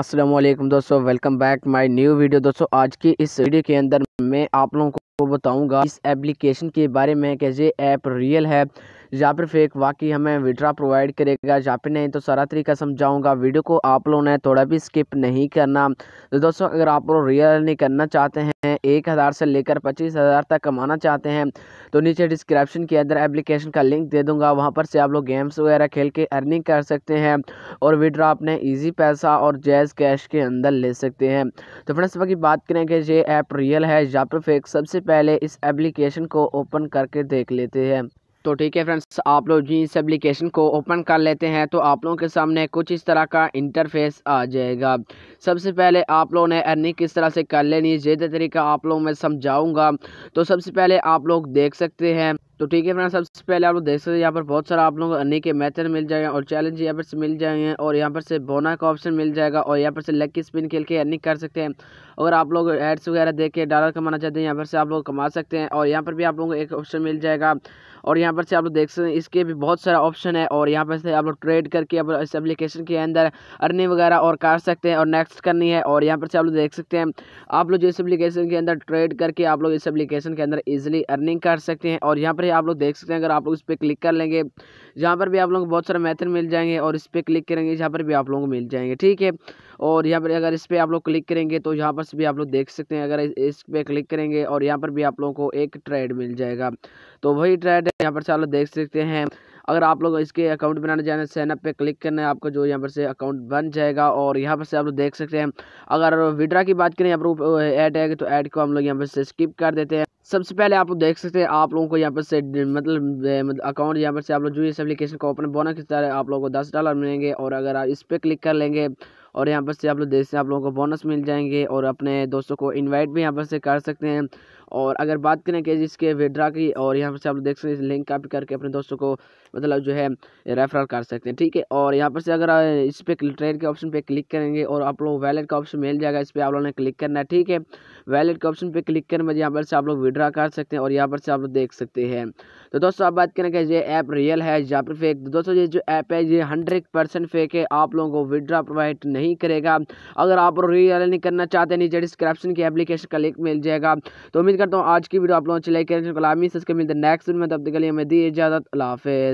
असलम दोस्तों welcome back my new video दोस्तों आज की इस वीडियो के अंदर मैं आप लोगों को बताऊंगा इस एप्लीकेशन के बारे में कि ये ऐप रियल है या फिर फेक वाकई हमें विड्रा प्रोवाइड करेगा या फिर नहीं तो सारा तरीका समझाऊँगा वीडियो को आप लोगों ने थोड़ा भी स्किप नहीं करना तो दोस्तों अगर आप लोग रियल अर्निंग करना चाहते हैं एक हज़ार से लेकर पच्चीस हज़ार तक कमाना चाहते हैं तो नीचे डिस्क्रिप्शन के अंदर एप्लीकेशन का लिंक दे दूंगा वहाँ पर से आप लोग गेम्स वगैरह खेल के अर्निंग कर सकते हैं और विड्रा अपने ईजी पैसा और जैज़ कैश के अंदर ले सकते हैं तो फ्रेंड्स बाकी बात करें कि ये ऐप रियल है या फिर फेक सबसे पहले इस एप्लीकेशन को ओपन करके देख लेते हैं तो ठीक है फ्रेंड्स आप लोग जी इस एप्लीकेशन को ओपन कर लेते हैं तो आप लोगों के सामने कुछ इस तरह का इंटरफेस आ जाएगा सबसे पहले आप लोगों ने अर्निंग किस तरह से कर लेनी है जैसे तरीका आप लोग में समझाऊंगा तो सबसे पहले आप लोग देख सकते हैं तो ठीक है फ्रेंड्स सबसे पहले आप लोग देख सकते हैं यहाँ पर बहुत सारा आप लोगों को अर्निंग के मेथड मिल जाएंगे और चैलेंज यहाँ पर से मिल जाएंगे और यहाँ पर से बोना का ऑप्शन मिल जाएगा और यहाँ पर से लकी स्पिन खेल के अर्निंग कर सकते हैं अगर आप लोग एड्स वगैरह देख के डॉलर कमाना चाहते हैं यहाँ पर से आप लोग कमा सकते हैं और यहाँ पर भी आप लोगों को एक ऑप्शन मिल जाएगा और यहाँ पर से आप लोग देख सकते हैं इसके भी बहुत सारा ऑप्शन है और यहाँ पर से आप लोग ट्रेड करके आप इस एप्लीकेशन के अंदर अर्निंग वगैरह और कर सकते हैं और नेक्स्ट करनी है और यहाँ पर से आप लोग देख सकते हैं आप लोग जो इस एप्लीकेशन के अंदर ट्रेड करके आप लोग इस एप्लीकेशन के अंदर ईजिली अर्निंग कर सकते हैं और यहाँ पर आप लोग देख सकते हैं अगर आप लोग इस पर क्लिक कर लेंगे यहाँ पर भी आप लोग बहुत सारे मेथड मिल जाएंगे और इस पर क्लिक करेंगे यहाँ पर भी आप लोगों को मिल जाएंगे ठीक है और यहाँ पर अगर इस पर आप लोग क्लिक करेंगे तो यहाँ पर भी आप लोग देख सकते हैं अगर इस पर क्लिक करेंगे और यहाँ पर भी आप लोगों को एक ट्रेड मिल जाएगा तो वही ट्रेड यहाँ पर से आप लोग देख सकते हैं अगर आप लोग इसके अकाउंट बनाना चाहें सैनअप पे क्लिक करना है आपका जो यहाँ पर से अकाउंट बन जाएगा और यहाँ पर से आप लोग देख सकते हैं अगर विड्रा की बात करें यहाँ पर ऐड है तो ऐड को हम लोग यहाँ पर से स्किप कर देते हैं सबसे पहले आप लोग देख सकते हैं आप लोगों को यहाँ पर से मतलब अकाउंट मतलब यहाँ पर से आप लोग जो इस एप्लीकेशन को ओपन बोना की तरह आप लोगों को दस डॉलर मिलेंगे और अगर आप इस पर क्लिक कर लेंगे और यहाँ पर से आप लोग सकते हैं आप लोगों को बोनस मिल जाएंगे और अपने दोस्तों को इनवाइट भी यहाँ पर से कर सकते हैं और अगर बात करें कि इसके विड्रा की और यहाँ पर से आप लोग देख सकते हैं लिंक कापी करके अपने दोस्तों को मतलब जो है रेफरल कर सकते हैं ठीक है और यहाँ पर से अगर इस पर ट्रेड के ऑप्शन पर क्लिक करेंगे और आप लोग वैलेट का ऑप्शन मिल जाएगा इस पर आप लोगों ने क्लिक करना है ठीक है वैलेट के ऑप्शन पर क्लिक करने में यहाँ पर से आप लोग विड्रा ड्रा कर सकते हैं और यहाँ पर से आप लोग देख सकते हैं तो दोस्तों आप बात करें कि ये ऐप रियल है या फिर फेक तो दोस्तों ये जो ऐप है ये हंड्रेड परसेंट फेक है आप लोगों को विड्रा प्रोवाइड नहीं करेगा अगर आप रियल नहीं करना चाहते नीचे डिस्क्रिप्शन की एप्लीकेशन का लिंक मिल जाएगा तो उम्मीद करता हूँ आज की वीडियो आप लोगों को लाइक करें लामी से मिलते नेक्स्ट में तब तक के लिए हमें दी इजाज़त अल्लाह हाफिज़